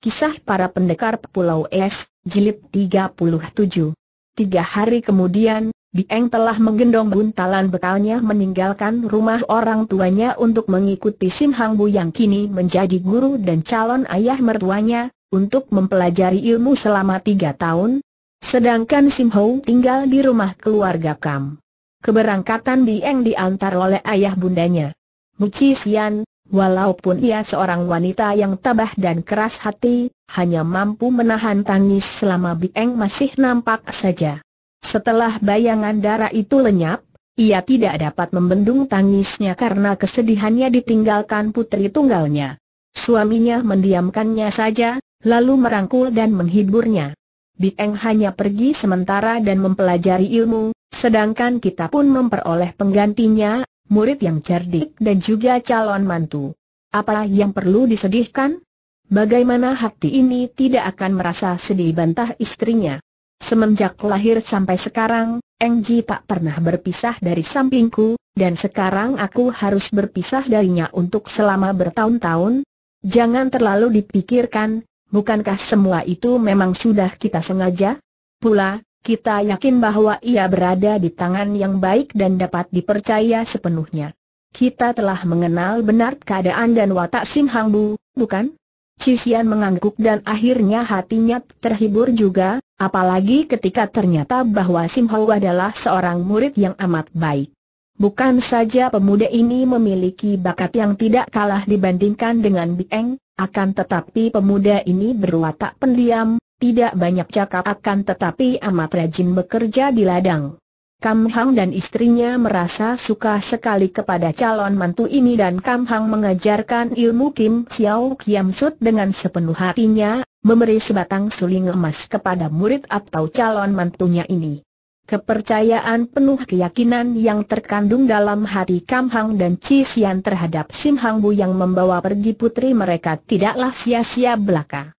Kisah para pendekar Pulau Es, Jilid 37. Tiga hari kemudian, Bieng telah menggendong buntalan bekalnya meninggalkan rumah orang tuanya untuk mengikuti Sim Hang Bu yang kini menjadi guru dan calon ayah mertuanya, untuk mempelajari ilmu selama tiga tahun, sedangkan Sim Hou tinggal di rumah keluarga Kam. Keberangkatan Bieng diantar oleh ayah bundanya. Muci Walaupun ia seorang wanita yang tabah dan keras hati, hanya mampu menahan tangis selama Bieng masih nampak saja. Setelah bayangan darah itu lenyap, ia tidak dapat membendung tangisnya karena kesedihannya ditinggalkan putri tunggalnya. Suaminya mendiamkannya saja, lalu merangkul dan menghiburnya. Bieng hanya pergi sementara dan mempelajari ilmu, sedangkan kita pun memperoleh penggantinya, murid yang cerdik dan juga calon mantu. Apa yang perlu disedihkan? Bagaimana hati ini tidak akan merasa sedih bantah istrinya. Semenjak lahir sampai sekarang, Engji tak pernah berpisah dari sampingku, dan sekarang aku harus berpisah darinya untuk selama bertahun-tahun. Jangan terlalu dipikirkan, bukankah semua itu memang sudah kita sengaja? Pula, kita yakin bahwa ia berada di tangan yang baik dan dapat dipercaya sepenuhnya. Kita telah mengenal benar keadaan dan watak Sim Hang Bu, bukan? Cisian mengangguk dan akhirnya hatinya terhibur juga, apalagi ketika ternyata bahwa Sim Hau adalah seorang murid yang amat baik. Bukan saja pemuda ini memiliki bakat yang tidak kalah dibandingkan dengan Bieng, akan tetapi pemuda ini berwatak pendiam, tidak banyak cakap akan tetapi amat rajin bekerja di ladang. Kam Hang dan istrinya merasa suka sekali kepada calon mantu ini dan Kam Hang mengajarkan ilmu Kim Xiao Kiam Sut dengan sepenuh hatinya, memberi sebatang suling emas kepada murid atau calon mantunya ini. Kepercayaan penuh keyakinan yang terkandung dalam hati Kam Hang dan Chi Sian terhadap Sim Hang Bu yang membawa pergi putri mereka tidaklah sia-sia belaka.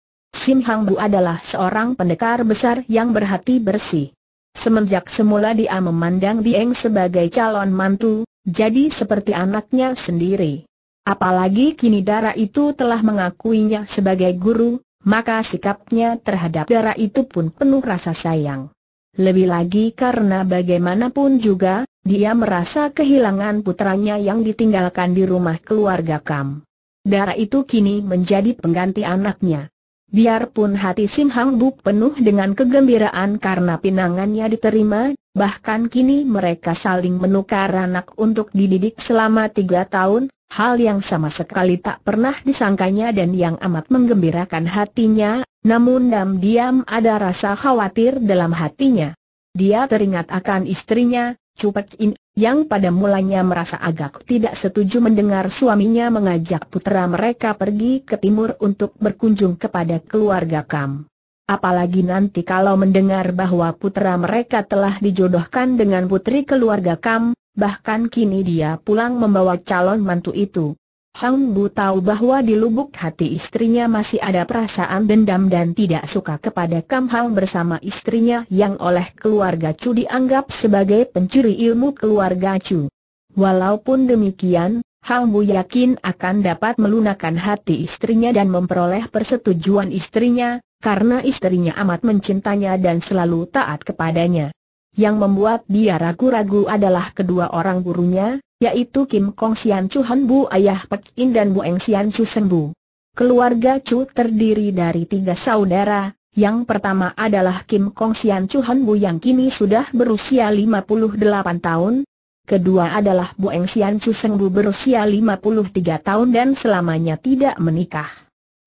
Sim Hang Bu adalah seorang pendekar besar yang berhati bersih. Semenjak semula dia memandang Bieng sebagai calon mantu, jadi seperti anaknya sendiri. Apalagi kini darah itu telah mengakuinya sebagai guru, maka sikapnya terhadap darah itu pun penuh rasa sayang. Lebih lagi karena bagaimanapun juga, dia merasa kehilangan putranya yang ditinggalkan di rumah keluarga Kam. Darah itu kini menjadi pengganti anaknya. Biarpun hati Sim Hang Buk penuh dengan kegembiraan karena pinangannya diterima, bahkan kini mereka saling menukar anak untuk dididik selama tiga tahun, hal yang sama sekali tak pernah disangkanya dan yang amat menggembirakan hatinya, namun diam-diam ada rasa khawatir dalam hatinya. Dia teringat akan istrinya, Cupet In, yang pada mulanya merasa agak tidak setuju mendengar suaminya mengajak putera mereka pergi ke timur untuk berkunjung kepada keluarga Kam. Apalagi nanti kalau mendengar bahwa putera mereka telah dijodohkan dengan putri keluarga Kam, bahkan kini dia pulang membawa calon mantu itu. Hang Bu tahu bahwa di lubuk hati istrinya masih ada perasaan dendam dan tidak suka kepada Kam Hang bersama istrinya yang oleh keluarga Chu dianggap sebagai pencuri ilmu keluarga Chu. Walaupun demikian, Hang Bu yakin akan dapat melunakkan hati istrinya dan memperoleh persetujuan istrinya, karena istrinya amat mencintanya dan selalu taat kepadanya. Yang membuat dia ragu-ragu adalah kedua orang gurunya, yaitu Kim Kong Sian Chu Han Bu Ayah Pek In dan Bu Eng Sian Chu Bu Keluarga Chu terdiri dari tiga saudara, yang pertama adalah Kim Kong Sian Chu Han Bu yang kini sudah berusia 58 tahun, kedua adalah Bu Eng Sian Chu Sen Bu berusia 53 tahun dan selamanya tidak menikah.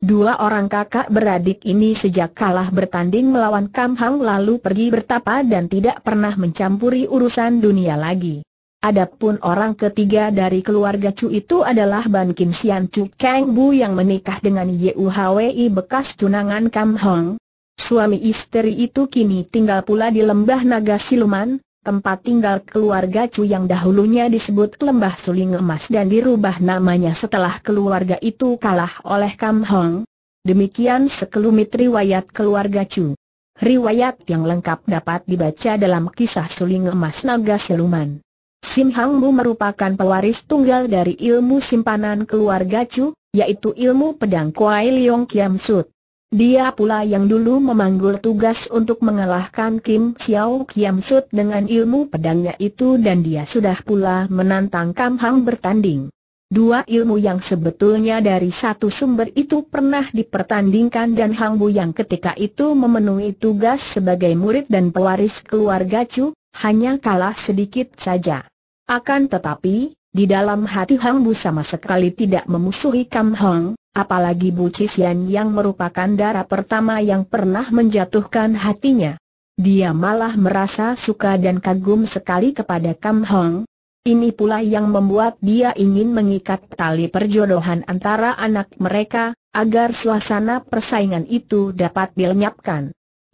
Dua orang kakak beradik ini sejak kalah bertanding melawan Kam Hang lalu pergi bertapa dan tidak pernah mencampuri urusan dunia lagi. Adapun orang ketiga dari keluarga Chu itu adalah Ban Kim Sian Chu Kang Bu yang menikah dengan Ye Hwi bekas tunangan Kam Hong. Suami istri itu kini tinggal pula di lembah Naga Siluman, tempat tinggal keluarga Chu yang dahulunya disebut lembah Suling Emas dan dirubah namanya setelah keluarga itu kalah oleh Kam Hong. Demikian sekelumit riwayat keluarga Chu. Riwayat yang lengkap dapat dibaca dalam kisah Suling Emas Naga Siluman. Sim Hang Mu merupakan pewaris tunggal dari ilmu simpanan keluarga Chu, yaitu ilmu pedang Kuai Leong Kiam Sut. Dia pula yang dulu memanggul tugas untuk mengalahkan Kim Xiao Kiam Sut dengan ilmu pedangnya itu dan dia sudah pula menantang Kam Hang bertanding. Dua ilmu yang sebetulnya dari satu sumber itu pernah dipertandingkan dan Hang Bu yang ketika itu memenuhi tugas sebagai murid dan pewaris keluarga Chu, hanya kalah sedikit saja. Akan tetapi, di dalam hati Hang Bu sama sekali tidak memusuhi Kam Hong, apalagi Bu Cisian yang merupakan darah pertama yang pernah menjatuhkan hatinya. Dia malah merasa suka dan kagum sekali kepada Kam Hong. Ini pula yang membuat dia ingin mengikat tali perjodohan antara anak mereka, agar suasana persaingan itu dapat dilenyapkan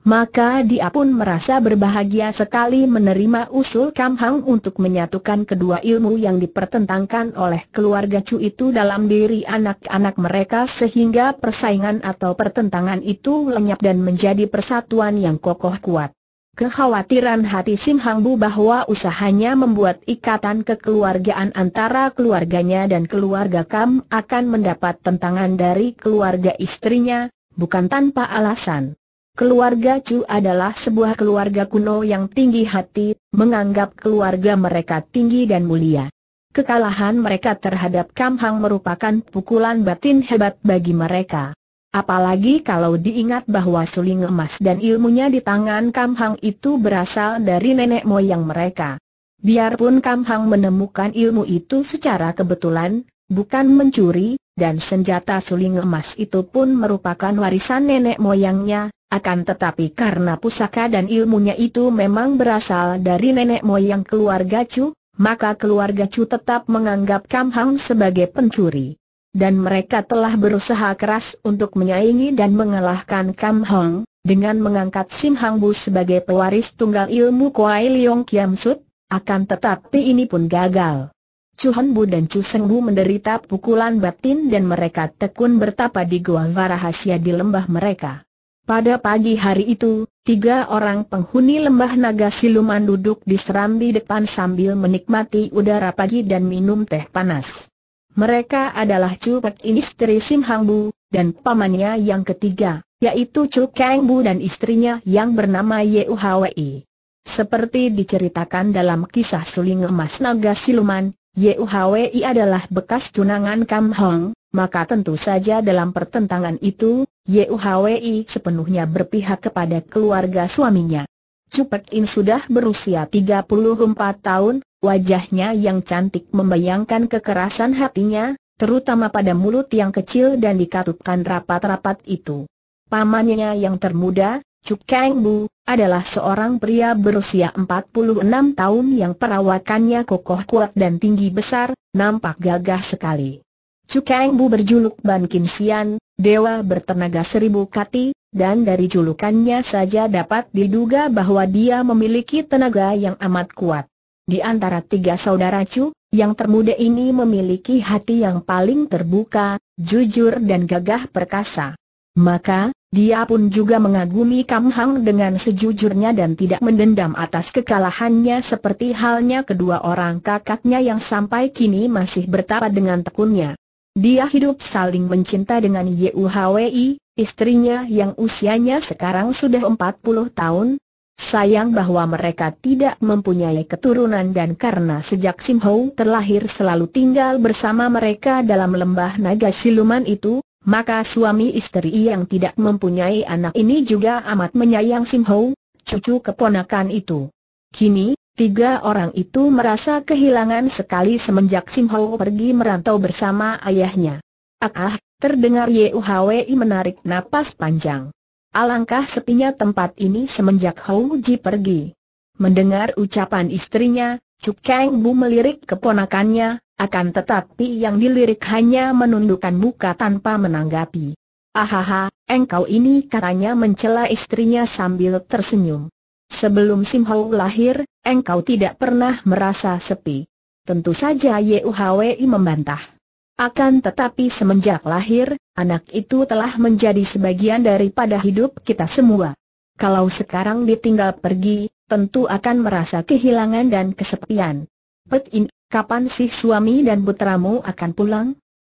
maka dia pun merasa berbahagia sekali menerima usul Kam Hang untuk menyatukan kedua ilmu yang dipertentangkan oleh keluarga Chu itu dalam diri anak-anak mereka sehingga persaingan atau pertentangan itu lenyap dan menjadi persatuan yang kokoh kuat. Kekhawatiran hati Sim Hang Bu bahwa usahanya membuat ikatan kekeluargaan antara keluarganya dan keluarga Kam akan mendapat tentangan dari keluarga istrinya, bukan tanpa alasan. Keluarga Chu adalah sebuah keluarga kuno yang tinggi hati, menganggap keluarga mereka tinggi dan mulia. Kekalahan mereka terhadap Kam Hang merupakan pukulan batin hebat bagi mereka. Apalagi kalau diingat bahwa suling emas dan ilmunya di tangan Kam Hang itu berasal dari nenek moyang mereka. Biarpun Kam Hang menemukan ilmu itu secara kebetulan, bukan mencuri, dan senjata suling emas itu pun merupakan warisan nenek moyangnya, akan tetapi karena pusaka dan ilmunya itu memang berasal dari nenek moyang keluarga Chu, maka keluarga Chu tetap menganggap Kam Hang sebagai pencuri. Dan mereka telah berusaha keras untuk menyaingi dan mengalahkan Kam Hang, dengan mengangkat Sim Hang Bu sebagai pewaris tunggal ilmu Kuai Leong Kiam Sut, akan tetapi ini pun gagal. Chu Han Bu dan Chu Seng Bu menderita pukulan batin dan mereka tekun bertapa di gua rahasia di lembah mereka. Pada pagi hari itu, tiga orang penghuni lembah naga siluman duduk di serambi depan sambil menikmati udara pagi dan minum teh panas. Mereka adalah Chu Pek istri Sim Hang Bu, dan pamannya yang ketiga, yaitu Chu Kang Bu dan istrinya yang bernama Ye Hwi. Seperti diceritakan dalam kisah suling emas naga siluman, Ye Hwi adalah bekas tunangan Kam Hong, maka tentu saja dalam pertentangan itu, Yuhwei sepenuhnya berpihak kepada keluarga suaminya. Cupet In sudah berusia 34 tahun, wajahnya yang cantik membayangkan kekerasan hatinya, terutama pada mulut yang kecil dan dikatupkan rapat-rapat itu. Pamannya yang termuda, Cuk Kang Bu, adalah seorang pria berusia 46 tahun yang perawakannya kokoh kuat dan tinggi besar, nampak gagah sekali. Cukeng Bu berjuluk Ban Kim Sian, dewa bertenaga seribu kati, dan dari julukannya saja dapat diduga bahwa dia memiliki tenaga yang amat kuat. Di antara tiga saudara Chu, yang termuda ini memiliki hati yang paling terbuka, jujur dan gagah perkasa. Maka, dia pun juga mengagumi Kam Hang dengan sejujurnya dan tidak mendendam atas kekalahannya seperti halnya kedua orang kakaknya yang sampai kini masih bertapa dengan tekunnya. Dia hidup saling mencinta dengan Hwi, istrinya yang usianya sekarang sudah 40 tahun. Sayang bahwa mereka tidak mempunyai keturunan dan karena sejak Sim Hou terlahir selalu tinggal bersama mereka dalam lembah naga siluman itu, maka suami istri yang tidak mempunyai anak ini juga amat menyayang Sim Hou, cucu keponakan itu. Kini, Tiga orang itu merasa kehilangan sekali semenjak Sim Ho pergi merantau bersama ayahnya. Ah, ah terdengar Yuhwi menarik napas panjang. Alangkah sepinya tempat ini semenjak Hou Ji pergi. Mendengar ucapan istrinya, Chu Kang Bu melirik keponakannya, akan tetapi yang dilirik hanya menundukkan muka tanpa menanggapi. Ahaha, ah, engkau ini katanya mencela istrinya sambil tersenyum. Sebelum Sim Hau lahir, engkau tidak pernah merasa sepi. Tentu saja Yuhwi membantah. Akan tetapi semenjak lahir, anak itu telah menjadi sebagian daripada hidup kita semua. Kalau sekarang ditinggal pergi, tentu akan merasa kehilangan dan kesepian. Pet In, kapan sih suami dan putramu akan pulang?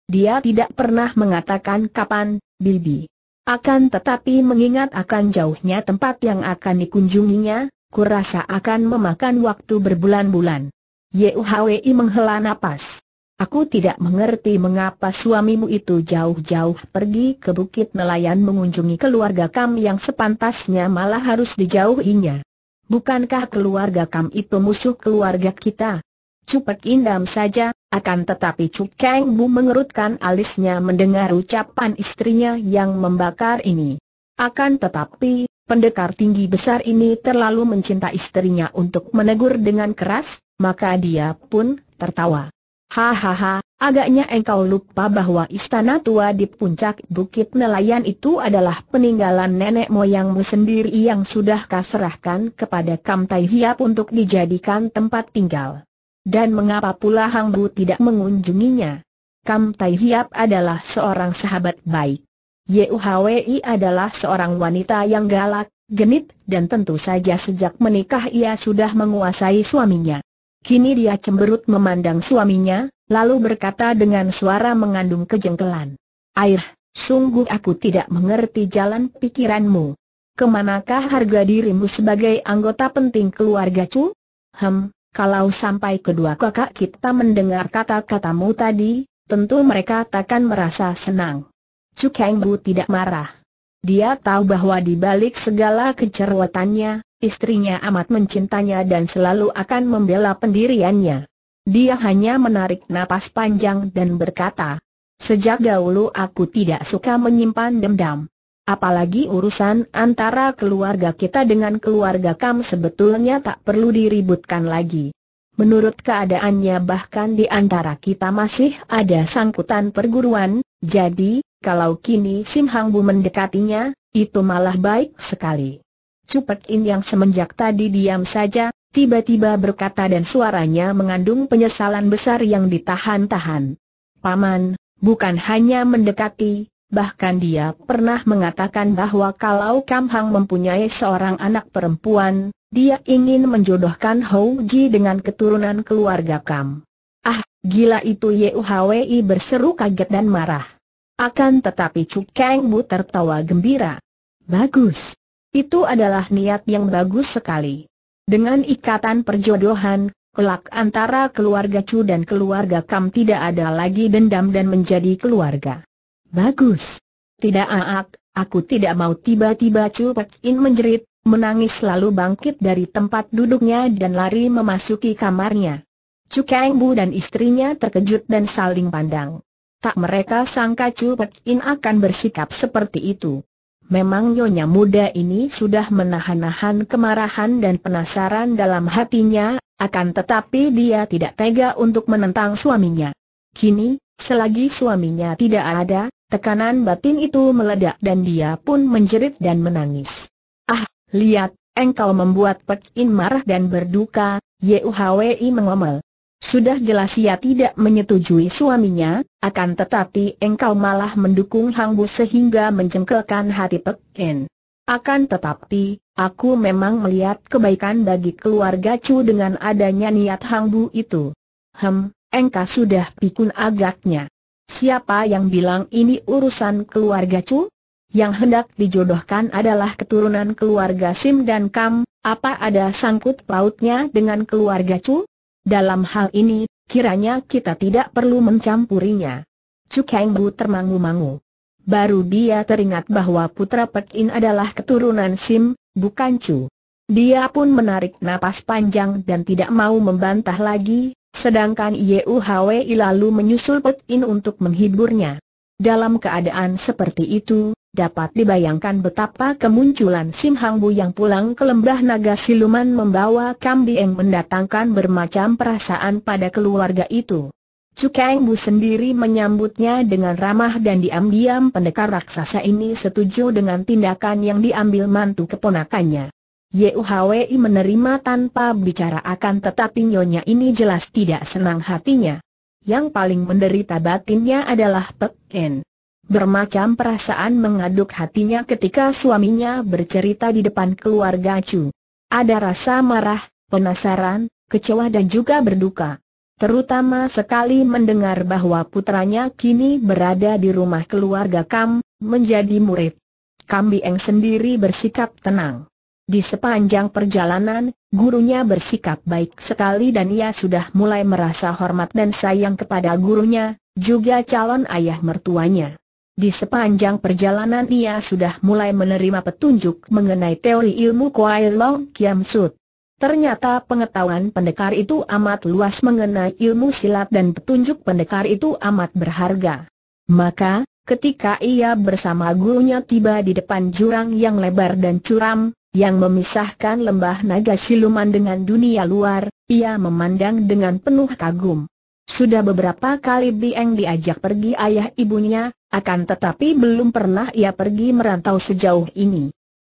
Dia tidak pernah mengatakan kapan, Bibi. Akan tetapi mengingat akan jauhnya tempat yang akan dikunjunginya, kurasa akan memakan waktu berbulan-bulan. Yuhwi menghela nafas. Aku tidak mengerti mengapa suamimu itu jauh-jauh pergi ke bukit nelayan mengunjungi keluarga Kam yang sepantasnya malah harus dijauhinya. Bukankah keluarga Kam itu musuh keluarga kita? Cupek indam saja, akan tetapi Cuk Kang Bu mengerutkan alisnya mendengar ucapan istrinya yang membakar ini. Akan tetapi, pendekar tinggi besar ini terlalu mencinta istrinya untuk menegur dengan keras, maka dia pun tertawa. Hahaha, agaknya engkau lupa bahwa istana tua di puncak Bukit Nelayan itu adalah peninggalan nenek moyangmu sendiri yang sudah kau serahkan kepada Kam Tai Hiap untuk dijadikan tempat tinggal. Dan mengapa pula Hang Bu tidak mengunjunginya? Kam Tai Hiap adalah seorang sahabat baik. Yuhwi adalah seorang wanita yang galak, genit, dan tentu saja sejak menikah ia sudah menguasai suaminya. Kini dia cemberut memandang suaminya, lalu berkata dengan suara mengandung kejengkelan. Air, sungguh aku tidak mengerti jalan pikiranmu. Kemanakah harga dirimu sebagai anggota penting keluarga Chu? Hem, kalau sampai kedua kakak kita mendengar kata-katamu tadi, tentu mereka takkan merasa senang. Chu Kang Bu tidak marah. Dia tahu bahwa di balik segala kecerwatannya, istrinya amat mencintanya dan selalu akan membela pendiriannya. Dia hanya menarik napas panjang dan berkata, Sejak dahulu aku tidak suka menyimpan dendam. Apalagi urusan antara keluarga kita dengan keluarga kamu sebetulnya tak perlu diributkan lagi. Menurut keadaannya bahkan di antara kita masih ada sangkutan perguruan, jadi, kalau kini Sim Hang Bu mendekatinya, itu malah baik sekali. Cupet In yang semenjak tadi diam saja, tiba-tiba berkata dan suaranya mengandung penyesalan besar yang ditahan-tahan. Paman, bukan hanya mendekati, bahkan dia pernah mengatakan bahwa kalau Kam Hang mempunyai seorang anak perempuan, dia ingin menjodohkan Hou Ji dengan keturunan keluarga Kam. Ah, gila itu Yuhwi berseru kaget dan marah. Akan tetapi Chu Kang Bu tertawa gembira. Bagus. Itu adalah niat yang bagus sekali. Dengan ikatan perjodohan, kelak antara keluarga Chu dan keluarga Kam tidak ada lagi dendam dan menjadi keluarga. Bagus. Tidak aak, aku tidak mau tiba-tiba Chu Pek In menjerit, menangis lalu bangkit dari tempat duduknya dan lari memasuki kamarnya. Chu Kang Bu dan istrinya terkejut dan saling pandang. Tak mereka sangka Chu Pek In akan bersikap seperti itu. Memang nyonya muda ini sudah menahan-nahan kemarahan dan penasaran dalam hatinya, akan tetapi dia tidak tega untuk menentang suaminya. Kini, Selagi suaminya tidak ada, tekanan batin itu meledak dan dia pun menjerit dan menangis. Ah, lihat, engkau membuat Pek In marah dan berduka, Yuhwi mengomel. Sudah jelas ia tidak menyetujui suaminya, akan tetapi engkau malah mendukung Hang Bu sehingga menjengkelkan hati Pek In. Akan tetapi, aku memang melihat kebaikan bagi keluarga Chu dengan adanya niat Hang Bu itu. Hem, engkau sudah pikun agaknya. Siapa yang bilang ini urusan keluarga Cu? Yang hendak dijodohkan adalah keturunan keluarga Sim dan Kam, apa ada sangkut pautnya dengan keluarga Cu? Dalam hal ini, kiranya kita tidak perlu mencampurinya. Chu Kang Bu termangu-mangu. Baru dia teringat bahwa putra Pek In adalah keturunan Sim, bukan Cu. Dia pun menarik napas panjang dan tidak mau membantah lagi, Sedangkan Yuhwi lalu menyusul Put In untuk menghiburnya. Dalam keadaan seperti itu, dapat dibayangkan betapa kemunculan Sim Hang Bu yang pulang ke lembah naga siluman membawa Kambieng mendatangkan bermacam perasaan pada keluarga itu. Cukeng Bu sendiri menyambutnya dengan ramah dan diam-diam pendekar raksasa ini setuju dengan tindakan yang diambil mantu keponakannya. Yuhwei menerima tanpa bicara akan tetapi nyonya ini jelas tidak senang hatinya. Yang paling menderita batinnya adalah Pek Bermacam perasaan mengaduk hatinya ketika suaminya bercerita di depan keluarga Chu. Ada rasa marah, penasaran, kecewa dan juga berduka. Terutama sekali mendengar bahwa putranya kini berada di rumah keluarga Kam, menjadi murid. Kambieng sendiri bersikap tenang. Di sepanjang perjalanan, gurunya bersikap baik sekali dan ia sudah mulai merasa hormat dan sayang kepada gurunya, juga calon ayah mertuanya. Di sepanjang perjalanan ia sudah mulai menerima petunjuk mengenai teori ilmu Kuai Long Kiam Sut. Ternyata pengetahuan pendekar itu amat luas mengenai ilmu silat dan petunjuk pendekar itu amat berharga. Maka, ketika ia bersama gurunya tiba di depan jurang yang lebar dan curam, yang memisahkan lembah naga siluman dengan dunia luar, ia memandang dengan penuh kagum. Sudah beberapa kali Bieng diajak pergi ayah ibunya, akan tetapi belum pernah ia pergi merantau sejauh ini.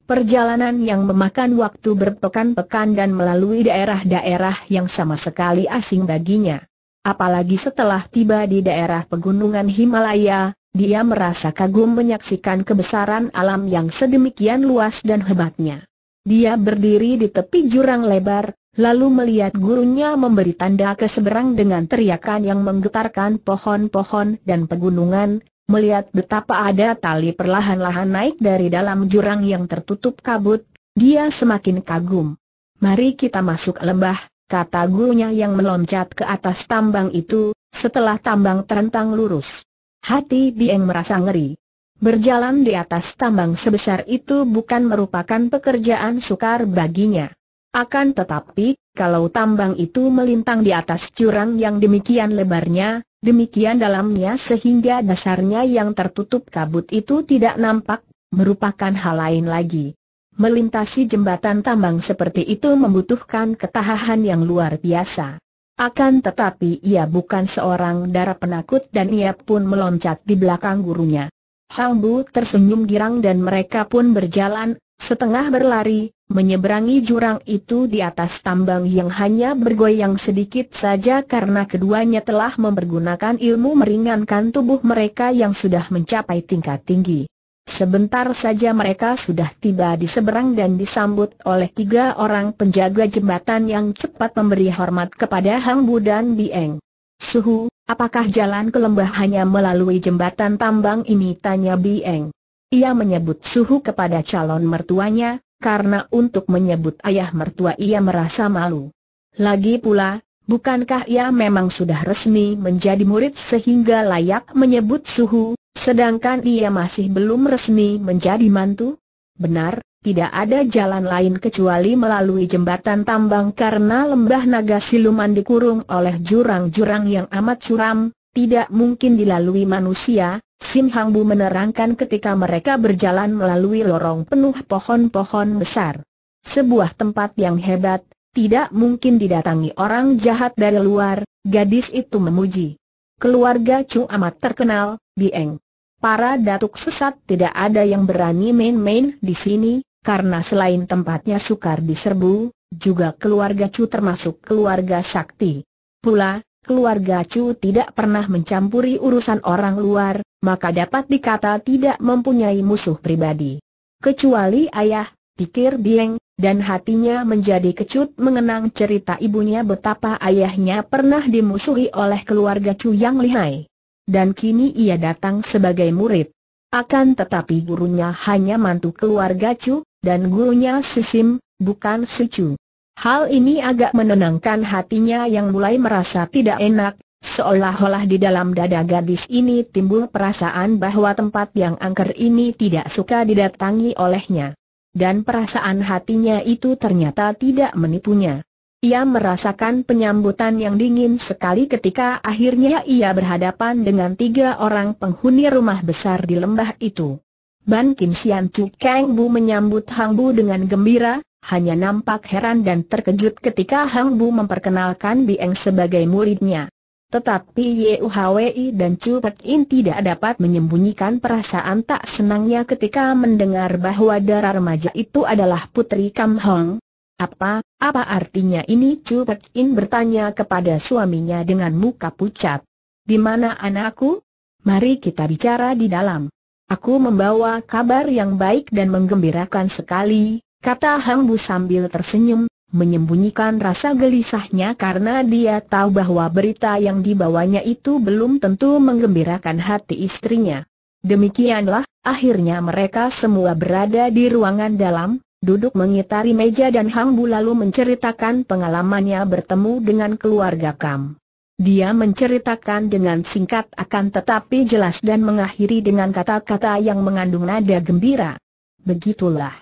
Perjalanan yang memakan waktu berpekan-pekan dan melalui daerah-daerah yang sama sekali asing baginya. Apalagi setelah tiba di daerah pegunungan Himalaya, dia merasa kagum menyaksikan kebesaran alam yang sedemikian luas dan hebatnya. Dia berdiri di tepi jurang lebar, lalu melihat gurunya memberi tanda ke seberang dengan teriakan yang menggetarkan pohon-pohon dan pegunungan, melihat betapa ada tali perlahan-lahan naik dari dalam jurang yang tertutup kabut, dia semakin kagum. Mari kita masuk lembah, kata gurunya yang meloncat ke atas tambang itu, setelah tambang terentang lurus. Hati Bieng merasa ngeri. Berjalan di atas tambang sebesar itu bukan merupakan pekerjaan sukar baginya. Akan tetapi, kalau tambang itu melintang di atas jurang yang demikian lebarnya, demikian dalamnya sehingga dasarnya yang tertutup kabut itu tidak nampak, merupakan hal lain lagi. Melintasi jembatan tambang seperti itu membutuhkan ketahanan yang luar biasa. Akan tetapi ia bukan seorang darah penakut dan ia pun meloncat di belakang gurunya. Hang tersenyum girang dan mereka pun berjalan, setengah berlari, menyeberangi jurang itu di atas tambang yang hanya bergoyang sedikit saja karena keduanya telah mempergunakan ilmu meringankan tubuh mereka yang sudah mencapai tingkat tinggi. Sebentar saja mereka sudah tiba di seberang dan disambut oleh tiga orang penjaga jembatan yang cepat memberi hormat kepada Hang Bu dan Bieng. Suhu, apakah jalan ke lembah hanya melalui jembatan tambang ini? Tanya Bieng. Ia menyebut Suhu kepada calon mertuanya, karena untuk menyebut ayah mertua ia merasa malu. Lagi pula, bukankah ia memang sudah resmi menjadi murid sehingga layak menyebut Suhu? Sedangkan ia masih belum resmi menjadi mantu? Benar, tidak ada jalan lain kecuali melalui jembatan tambang karena lembah naga siluman dikurung oleh jurang-jurang yang amat curam, tidak mungkin dilalui manusia, Sim Hang Bu menerangkan ketika mereka berjalan melalui lorong penuh pohon-pohon besar. Sebuah tempat yang hebat, tidak mungkin didatangi orang jahat dari luar, gadis itu memuji. Keluarga Chu amat terkenal, Bieng. Para datuk sesat tidak ada yang berani main-main di sini, karena selain tempatnya sukar diserbu, juga keluarga Chu termasuk keluarga sakti. Pula, keluarga Chu tidak pernah mencampuri urusan orang luar, maka dapat dikata tidak mempunyai musuh pribadi. Kecuali ayah, pikir Bieng, dan hatinya menjadi kecut mengenang cerita ibunya betapa ayahnya pernah dimusuhi oleh keluarga Chu yang lihai dan kini ia datang sebagai murid. Akan tetapi gurunya hanya mantu keluarga Chu, dan gurunya Sisim, bukan Sichu. Hal ini agak menenangkan hatinya yang mulai merasa tidak enak, seolah-olah di dalam dada gadis ini timbul perasaan bahwa tempat yang angker ini tidak suka didatangi olehnya. Dan perasaan hatinya itu ternyata tidak menipunya. Ia merasakan penyambutan yang dingin sekali ketika akhirnya ia berhadapan dengan tiga orang penghuni rumah besar di lembah itu. Ban Kim Sian Chu Kang Bu menyambut Hang Bu dengan gembira, hanya nampak heran dan terkejut ketika Hang Bu memperkenalkan Bieng sebagai muridnya. Tetapi Ye Wei dan Chu Pek In tidak dapat menyembunyikan perasaan tak senangnya ketika mendengar bahwa darah remaja itu adalah putri Kam Hong. Apa, apa artinya ini Chu Pek In bertanya kepada suaminya dengan muka pucat. Di mana anakku? Mari kita bicara di dalam. Aku membawa kabar yang baik dan menggembirakan sekali, kata Hang Bu sambil tersenyum, menyembunyikan rasa gelisahnya karena dia tahu bahwa berita yang dibawanya itu belum tentu menggembirakan hati istrinya. Demikianlah, akhirnya mereka semua berada di ruangan dalam, duduk mengitari meja dan Hang Bu lalu menceritakan pengalamannya bertemu dengan keluarga Kam. Dia menceritakan dengan singkat akan tetapi jelas dan mengakhiri dengan kata-kata yang mengandung nada gembira. Begitulah.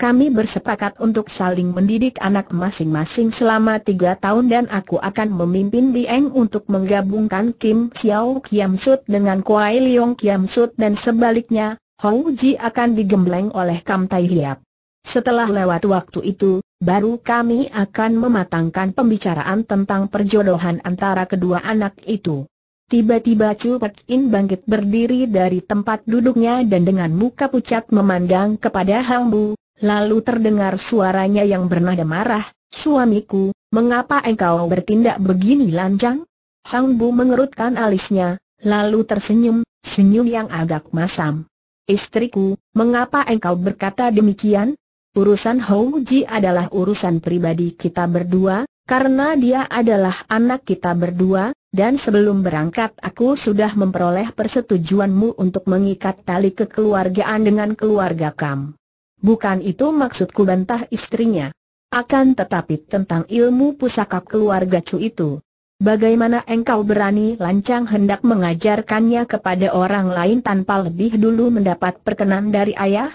Kami bersepakat untuk saling mendidik anak masing-masing selama tiga tahun dan aku akan memimpin Dieng untuk menggabungkan Kim Xiao Kiam Sut dengan Kuai Leong Kiam Sut dan sebaliknya, Hou Ji akan digembleng oleh Kam Tai Hiap. Setelah lewat waktu itu, baru kami akan mematangkan pembicaraan tentang perjodohan antara kedua anak itu. Tiba-tiba Chu Pek In bangkit berdiri dari tempat duduknya dan dengan muka pucat memandang kepada Hang Bu, lalu terdengar suaranya yang bernada marah, Suamiku, mengapa engkau bertindak begini lancang? Hang Bu mengerutkan alisnya, lalu tersenyum, senyum yang agak masam. Istriku, mengapa engkau berkata demikian? Urusan Hou Ji adalah urusan pribadi kita berdua, karena dia adalah anak kita berdua, dan sebelum berangkat aku sudah memperoleh persetujuanmu untuk mengikat tali kekeluargaan dengan keluarga Kam. Bukan itu maksudku bantah istrinya. Akan tetapi tentang ilmu pusaka keluarga Chu itu. Bagaimana engkau berani lancang hendak mengajarkannya kepada orang lain tanpa lebih dulu mendapat perkenan dari ayah?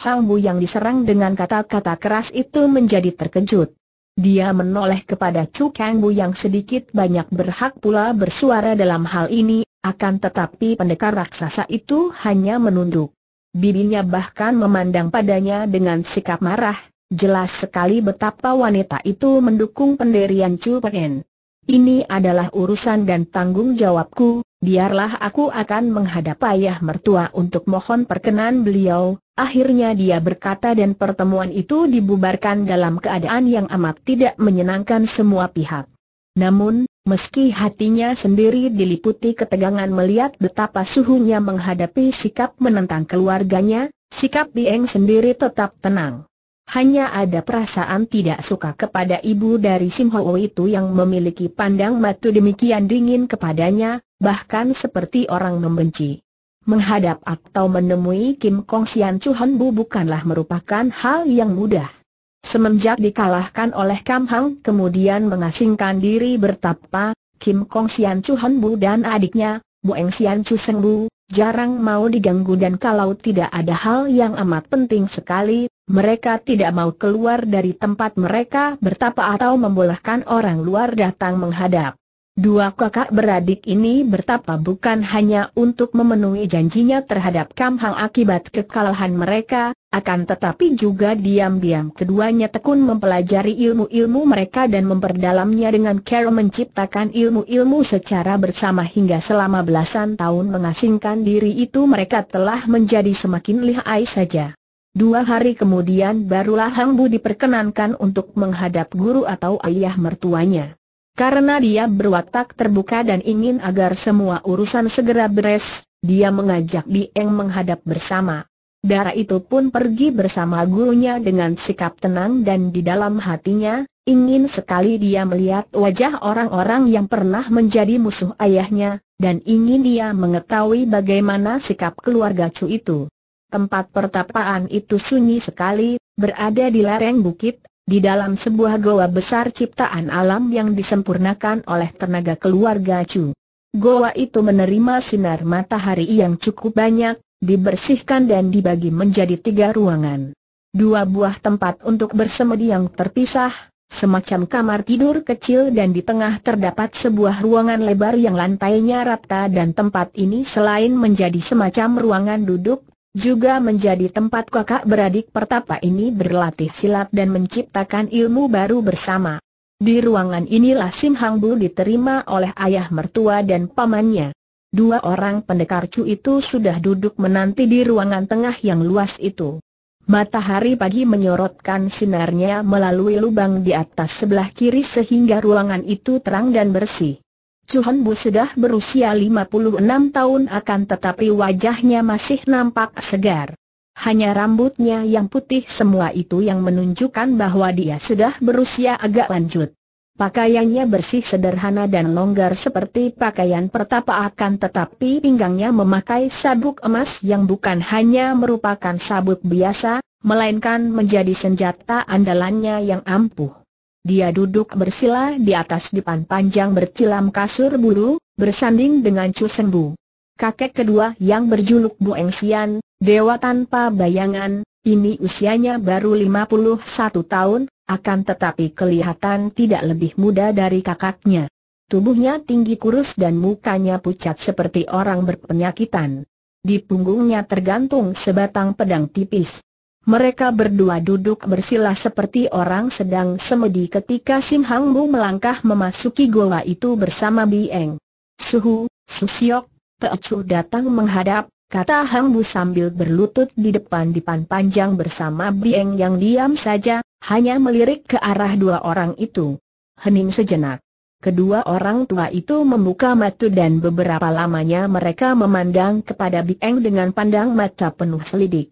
Hangbu yang diserang dengan kata-kata keras itu menjadi terkejut. Dia menoleh kepada Chu Kangbu yang sedikit banyak berhak pula bersuara dalam hal ini, akan tetapi pendekar raksasa itu hanya menunduk. Bibinya bahkan memandang padanya dengan sikap marah, jelas sekali betapa wanita itu mendukung penderian Chu Pen. Ini adalah urusan dan tanggung jawabku, biarlah aku akan menghadap ayah mertua untuk mohon perkenan beliau. Akhirnya dia berkata dan pertemuan itu dibubarkan dalam keadaan yang amat tidak menyenangkan semua pihak. Namun, meski hatinya sendiri diliputi ketegangan melihat betapa suhunya menghadapi sikap menentang keluarganya, sikap Bieng sendiri tetap tenang hanya ada perasaan tidak suka kepada ibu dari Sim Ho itu yang memiliki pandang mata demikian dingin kepadanya, bahkan seperti orang membenci. Menghadap atau menemui Kim Kong Sian Chu Bu bukanlah merupakan hal yang mudah. Semenjak dikalahkan oleh Kam Hang kemudian mengasingkan diri bertapa, Kim Kong Sian Chu Bu dan adiknya, Bu Eng Sian Chu Seng Bu, jarang mau diganggu dan kalau tidak ada hal yang amat penting sekali, mereka tidak mau keluar dari tempat mereka bertapa atau membolehkan orang luar datang menghadap. Dua kakak beradik ini bertapa bukan hanya untuk memenuhi janjinya terhadap Kamhang akibat kekalahan mereka, akan tetapi juga diam-diam keduanya tekun mempelajari ilmu-ilmu mereka dan memperdalamnya dengan cara menciptakan ilmu-ilmu secara bersama hingga selama belasan tahun mengasingkan diri itu mereka telah menjadi semakin lihai saja. Dua hari kemudian barulah Hang Bu diperkenankan untuk menghadap guru atau ayah mertuanya. Karena dia berwatak terbuka dan ingin agar semua urusan segera beres, dia mengajak Bieng menghadap bersama. Dara itu pun pergi bersama gurunya dengan sikap tenang dan di dalam hatinya, ingin sekali dia melihat wajah orang-orang yang pernah menjadi musuh ayahnya, dan ingin dia mengetahui bagaimana sikap keluarga Chu itu. Tempat pertapaan itu sunyi sekali, berada di lereng bukit, di dalam sebuah goa besar ciptaan alam yang disempurnakan oleh tenaga keluarga Chu. Goa itu menerima sinar matahari yang cukup banyak, dibersihkan dan dibagi menjadi tiga ruangan. Dua buah tempat untuk bersemedi yang terpisah, semacam kamar tidur kecil dan di tengah terdapat sebuah ruangan lebar yang lantainya rata dan tempat ini selain menjadi semacam ruangan duduk, juga menjadi tempat kakak beradik pertapa ini berlatih silat dan menciptakan ilmu baru bersama. Di ruangan inilah Sim Hang Bu diterima oleh ayah mertua dan pamannya. Dua orang pendekar cu itu sudah duduk menanti di ruangan tengah yang luas itu. Matahari pagi menyorotkan sinarnya melalui lubang di atas sebelah kiri sehingga ruangan itu terang dan bersih. Chuhan Bu sudah berusia 56 tahun akan tetapi wajahnya masih nampak segar. Hanya rambutnya yang putih semua itu yang menunjukkan bahwa dia sudah berusia agak lanjut. Pakaiannya bersih sederhana dan longgar seperti pakaian pertapa akan tetapi pinggangnya memakai sabuk emas yang bukan hanya merupakan sabuk biasa, melainkan menjadi senjata andalannya yang ampuh. Dia duduk bersila di atas depan panjang bercilam kasur bulu, bersanding dengan Chu Sembu. Kakek kedua yang berjuluk Bu Eng Engsian, dewa tanpa bayangan, ini usianya baru 51 tahun, akan tetapi kelihatan tidak lebih muda dari kakaknya. Tubuhnya tinggi kurus dan mukanya pucat seperti orang berpenyakitan. Di punggungnya tergantung sebatang pedang tipis. Mereka berdua duduk bersila seperti orang sedang semedi ketika Sim Hang Bu melangkah memasuki goa itu bersama Bieng. Suhu, Susiok, Teocu datang menghadap, kata Hang Bu sambil berlutut di depan dipan panjang bersama Bieng yang diam saja, hanya melirik ke arah dua orang itu. Hening sejenak. Kedua orang tua itu membuka mata dan beberapa lamanya mereka memandang kepada Bieng dengan pandang mata penuh selidik.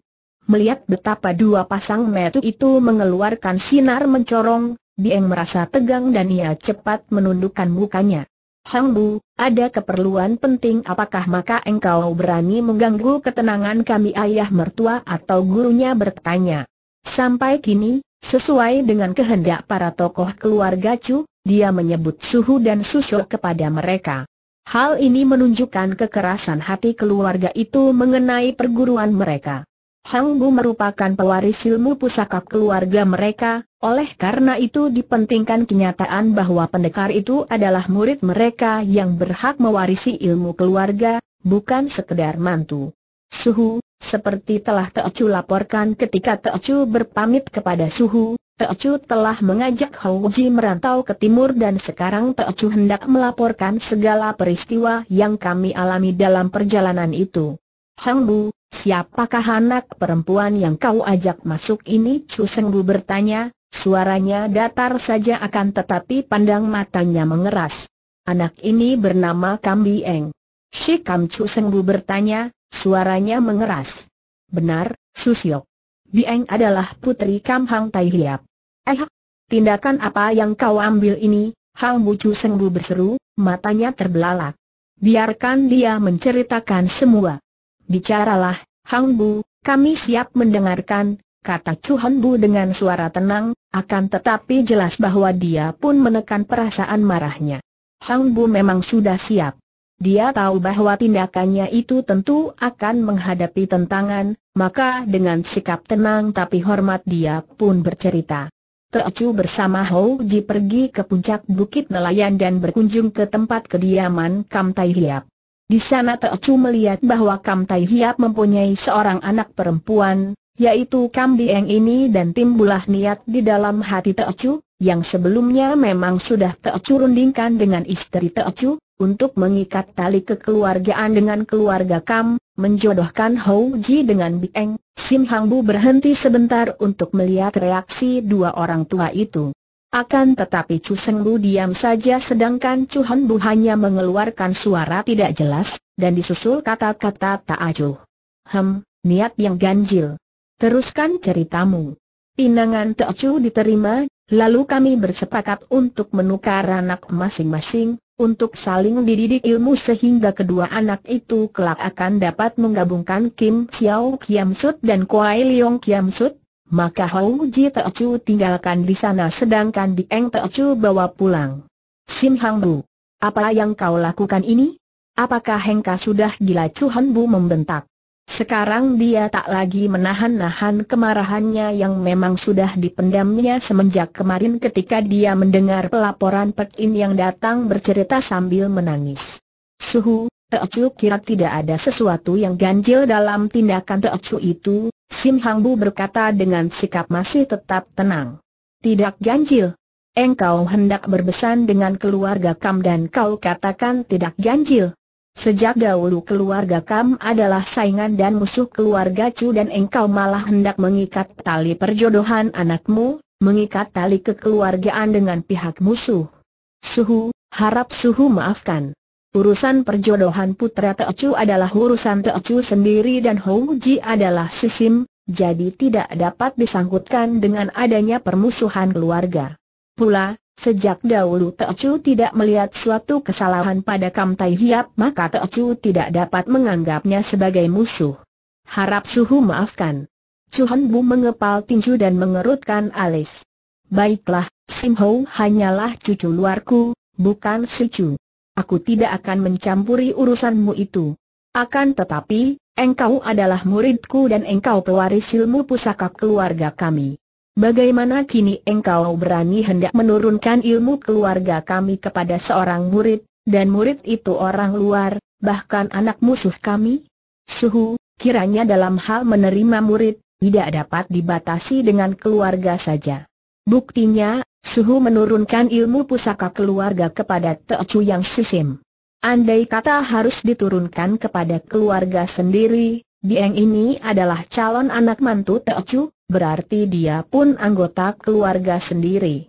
Melihat betapa dua pasang metu itu mengeluarkan sinar mencorong, Bieng merasa tegang dan ia cepat menundukkan mukanya. Hang Bu, ada keperluan penting apakah maka engkau berani mengganggu ketenangan kami ayah mertua atau gurunya bertanya. Sampai kini, sesuai dengan kehendak para tokoh keluarga Chu, dia menyebut Suhu dan susu kepada mereka. Hal ini menunjukkan kekerasan hati keluarga itu mengenai perguruan mereka. Hang Bu merupakan pewaris ilmu pusaka keluarga mereka, oleh karena itu dipentingkan kenyataan bahwa pendekar itu adalah murid mereka yang berhak mewarisi ilmu keluarga, bukan sekedar mantu. Suhu, seperti telah Teocu laporkan ketika Teocu berpamit kepada Suhu, Teocu telah mengajak Houji merantau ke timur dan sekarang Teocu hendak melaporkan segala peristiwa yang kami alami dalam perjalanan itu. Hang Bu, Siapakah anak perempuan yang kau ajak masuk ini? Chu Sengbu bertanya, suaranya datar saja akan tetapi pandang matanya mengeras. Anak ini bernama Kambi Eng. Si Kam Chu Sengbu bertanya, suaranya mengeras. Benar, Susyok. Bieng adalah putri Kam Hang Tai Hiap. Eh, tindakan apa yang kau ambil ini? Hang Bu Chu Sengbu berseru, matanya terbelalak. Biarkan dia menceritakan semua. Bicaralah, Hang Bu, kami siap mendengarkan, kata Chu Han Bu dengan suara tenang, akan tetapi jelas bahwa dia pun menekan perasaan marahnya. Hang Bu memang sudah siap. Dia tahu bahwa tindakannya itu tentu akan menghadapi tentangan, maka dengan sikap tenang tapi hormat dia pun bercerita. Teocu bersama Hou Ji pergi ke puncak bukit nelayan dan berkunjung ke tempat kediaman Kam Tai Hiap. Di sana Teo Chu melihat bahwa Kam Tai Hiap mempunyai seorang anak perempuan, yaitu Kam Dieng ini dan timbullah niat di dalam hati Teo Chu, yang sebelumnya memang sudah Teo Chu rundingkan dengan istri Teo Chu, untuk mengikat tali kekeluargaan dengan keluarga Kam, menjodohkan Hou Ji dengan Bieng, Sim Hang Bu berhenti sebentar untuk melihat reaksi dua orang tua itu. Akan tetapi Chu Seng Bu diam saja sedangkan Chu Han Bu hanya mengeluarkan suara tidak jelas, dan disusul kata-kata tak acuh. Hem, niat yang ganjil. Teruskan ceritamu. Pinangan Te Chu diterima, lalu kami bersepakat untuk menukar anak masing-masing, untuk saling dididik ilmu sehingga kedua anak itu kelak akan dapat menggabungkan Kim Xiao Kiam Sut dan Kuai Leong Kiam Sut, maka Hong Ji Teocu tinggalkan di sana sedangkan Dieng Teocu bawa pulang. Sim Hang Bu, apa yang kau lakukan ini? Apakah Hengka sudah gila Chu Han Bu membentak? Sekarang dia tak lagi menahan-nahan kemarahannya yang memang sudah dipendamnya semenjak kemarin ketika dia mendengar pelaporan In yang datang bercerita sambil menangis. Suhu, Teocu kira tidak ada sesuatu yang ganjil dalam tindakan Teocu itu, Sim Hang Bu berkata dengan sikap masih tetap tenang. Tidak ganjil. Engkau hendak berbesan dengan keluarga Kam dan kau katakan tidak ganjil. Sejak dahulu keluarga Kam adalah saingan dan musuh keluarga Chu dan engkau malah hendak mengikat tali perjodohan anakmu, mengikat tali kekeluargaan dengan pihak musuh. Suhu, harap Suhu maafkan. Urusan perjodohan putra Teocu adalah urusan Teocu sendiri dan Hou Ji adalah Sisim, jadi tidak dapat disangkutkan dengan adanya permusuhan keluarga. Pula, sejak dahulu Teocu tidak melihat suatu kesalahan pada Kam Tai Hiap maka Teocu tidak dapat menganggapnya sebagai musuh. Harap suhu maafkan. Chuhan Bu mengepal tinju dan mengerutkan alis. Baiklah, Sim Hou hanyalah cucu luarku, bukan cucu. Aku tidak akan mencampuri urusanmu itu. Akan tetapi, engkau adalah muridku dan engkau pewaris ilmu pusaka keluarga kami. Bagaimana kini engkau berani hendak menurunkan ilmu keluarga kami kepada seorang murid, dan murid itu orang luar, bahkan anak musuh kami? Suhu, kiranya dalam hal menerima murid, tidak dapat dibatasi dengan keluarga saja. Buktinya, Suhu menurunkan ilmu pusaka keluarga kepada Teocu yang sisim. Andai kata harus diturunkan kepada keluarga sendiri, Dieng ini adalah calon anak mantu Teocu, berarti dia pun anggota keluarga sendiri.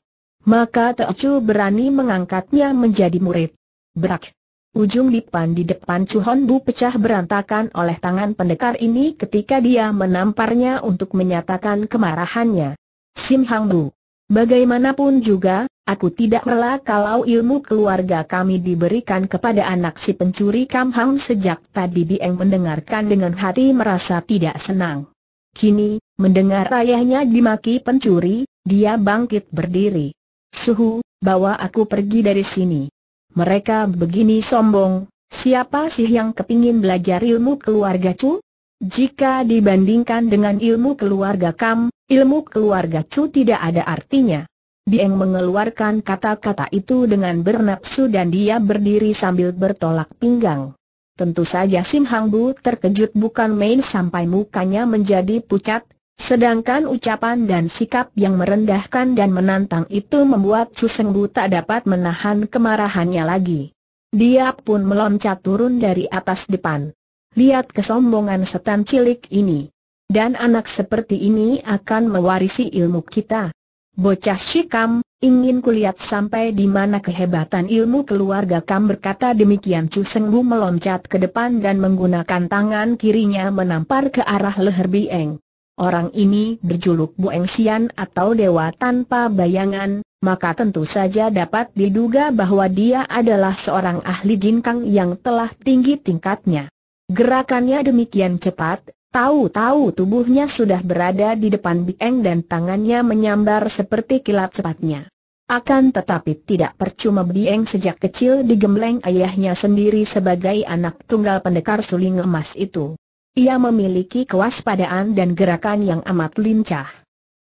Maka Teocu berani mengangkatnya menjadi murid. Berak. Ujung dipan di depan Chuhon Bu pecah berantakan oleh tangan pendekar ini ketika dia menamparnya untuk menyatakan kemarahannya. Sim Hang Bu. Bagaimanapun juga, aku tidak rela kalau ilmu keluarga kami diberikan kepada anak si pencuri Kam Hang sejak tadi Dieng mendengarkan dengan hati merasa tidak senang. Kini, mendengar ayahnya dimaki pencuri, dia bangkit berdiri. Suhu, bawa aku pergi dari sini. Mereka begini sombong, siapa sih yang kepingin belajar ilmu keluarga cu? Jika dibandingkan dengan ilmu keluarga Kam, ilmu keluarga Chu tidak ada artinya. Dieng mengeluarkan kata-kata itu dengan bernapsu dan dia berdiri sambil bertolak pinggang. Tentu saja Sim Hang Bu terkejut bukan main sampai mukanya menjadi pucat, sedangkan ucapan dan sikap yang merendahkan dan menantang itu membuat Chu Seng Bu tak dapat menahan kemarahannya lagi. Dia pun meloncat turun dari atas depan lihat kesombongan setan cilik ini. Dan anak seperti ini akan mewarisi ilmu kita. Bocah Shikam, ingin kulihat sampai di mana kehebatan ilmu keluarga Kam berkata demikian Chu Seng Bu meloncat ke depan dan menggunakan tangan kirinya menampar ke arah leher Bieng. Orang ini berjuluk bu eng Sian atau Dewa Tanpa Bayangan, maka tentu saja dapat diduga bahwa dia adalah seorang ahli ginkang yang telah tinggi tingkatnya. Gerakannya demikian cepat, tahu-tahu tubuhnya sudah berada di depan Bieng dan tangannya menyambar seperti kilat cepatnya. Akan tetapi tidak percuma Bieng sejak kecil digembleng ayahnya sendiri sebagai anak tunggal pendekar suling emas itu. Ia memiliki kewaspadaan dan gerakan yang amat lincah.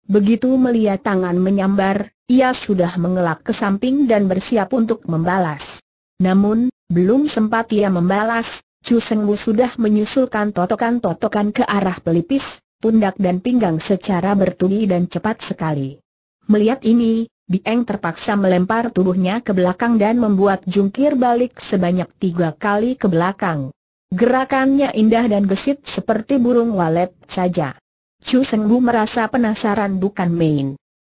Begitu melihat tangan menyambar, ia sudah mengelak ke samping dan bersiap untuk membalas. Namun, belum sempat ia membalas, Chu Wu sudah menyusulkan totokan-totokan ke arah pelipis, pundak dan pinggang secara bertubi dan cepat sekali. Melihat ini, Bieng terpaksa melempar tubuhnya ke belakang dan membuat jungkir balik sebanyak tiga kali ke belakang. Gerakannya indah dan gesit seperti burung walet saja. Chu Wu merasa penasaran bukan main.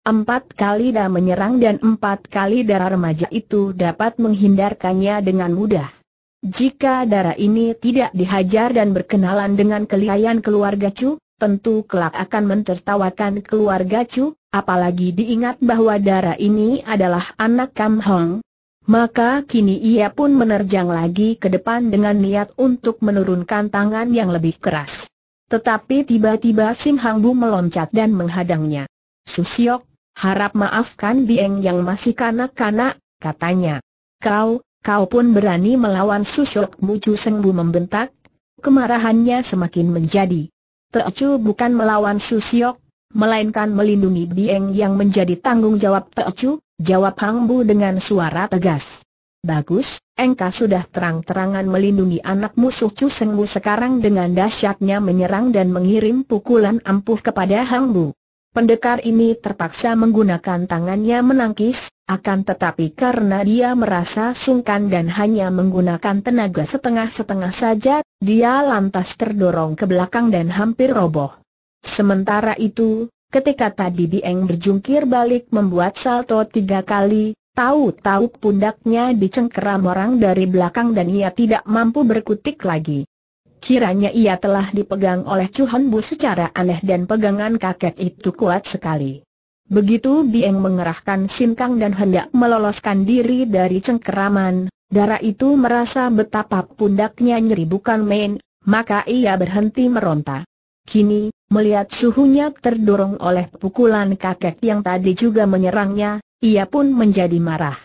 Empat kali dah menyerang dan empat kali darah remaja itu dapat menghindarkannya dengan mudah. Jika darah ini tidak dihajar dan berkenalan dengan kelihayan keluarga Chu, tentu kelak akan mentertawakan keluarga Chu, apalagi diingat bahwa darah ini adalah anak Kam Hong. Maka kini ia pun menerjang lagi ke depan dengan niat untuk menurunkan tangan yang lebih keras. Tetapi tiba-tiba Sim Hang Bu meloncat dan menghadangnya. Susiok, harap maafkan Dieng yang masih kanak-kanak, katanya. Kau, Kau pun berani melawan susuk mucu sengbu membentak? Kemarahannya semakin menjadi. Teocu bukan melawan susyok, melainkan melindungi Dieng yang menjadi tanggung jawab Teocu, jawab Hang Bu dengan suara tegas. Bagus, engkau sudah terang-terangan melindungi anak musuh Chu sekarang dengan dahsyatnya menyerang dan mengirim pukulan ampuh kepada Hang Pendekar ini terpaksa menggunakan tangannya menangkis, akan tetapi karena dia merasa sungkan dan hanya menggunakan tenaga setengah-setengah saja, dia lantas terdorong ke belakang dan hampir roboh. Sementara itu, ketika tadi Dieng berjungkir balik membuat salto tiga kali, tahu-tahu pundaknya dicengkeram orang dari belakang dan ia tidak mampu berkutik lagi. Kiranya ia telah dipegang oleh Chu Bu secara aneh dan pegangan kakek itu kuat sekali. Begitu Bieng mengerahkan sinkang dan hendak meloloskan diri dari cengkeraman, darah itu merasa betapa pundaknya nyeri bukan main, maka ia berhenti meronta. Kini, melihat suhunya terdorong oleh pukulan kakek yang tadi juga menyerangnya, ia pun menjadi marah.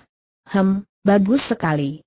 Hem, bagus sekali.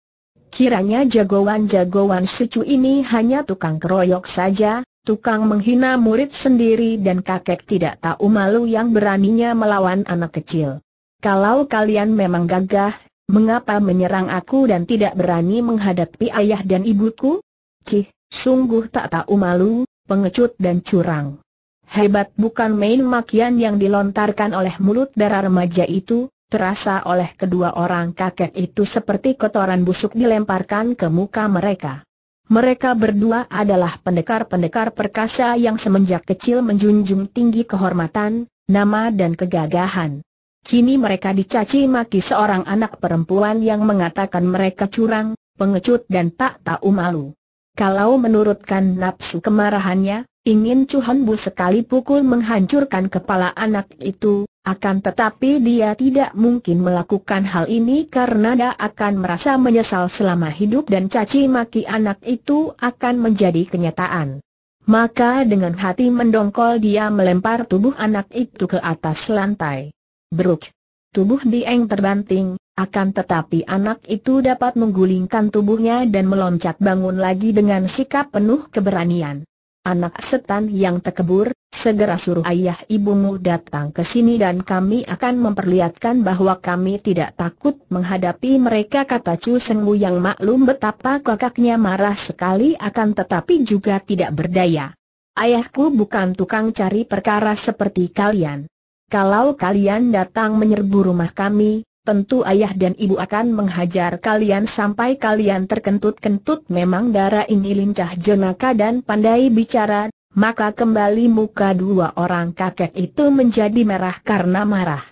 Kiranya jagoan-jagoan secu ini hanya tukang keroyok saja, tukang menghina murid sendiri dan kakek tidak tahu malu yang beraninya melawan anak kecil. Kalau kalian memang gagah, mengapa menyerang aku dan tidak berani menghadapi ayah dan ibuku? Cih, sungguh tak tahu malu, pengecut dan curang. Hebat bukan main makian yang dilontarkan oleh mulut darah remaja itu, Terasa oleh kedua orang kakek itu seperti kotoran busuk dilemparkan ke muka mereka. Mereka berdua adalah pendekar-pendekar perkasa yang semenjak kecil menjunjung tinggi kehormatan, nama dan kegagahan. Kini mereka dicaci maki seorang anak perempuan yang mengatakan mereka curang, pengecut dan tak tahu malu. Kalau menurutkan nafsu kemarahannya, ingin Cuhan Bu sekali pukul menghancurkan kepala anak itu, akan tetapi dia tidak mungkin melakukan hal ini karena dia akan merasa menyesal selama hidup dan caci maki anak itu akan menjadi kenyataan. Maka dengan hati mendongkol dia melempar tubuh anak itu ke atas lantai. Bruk! Tubuh Dieng terbanting, akan tetapi anak itu dapat menggulingkan tubuhnya dan meloncat bangun lagi dengan sikap penuh keberanian anak setan yang terkebur, segera suruh ayah ibumu datang ke sini dan kami akan memperlihatkan bahwa kami tidak takut menghadapi mereka kata Chu Wu yang maklum betapa kakaknya marah sekali akan tetapi juga tidak berdaya. Ayahku bukan tukang cari perkara seperti kalian. Kalau kalian datang menyerbu rumah kami, tentu ayah dan ibu akan menghajar kalian sampai kalian terkentut-kentut memang darah ini lincah jenaka dan pandai bicara, maka kembali muka dua orang kakek itu menjadi merah karena marah.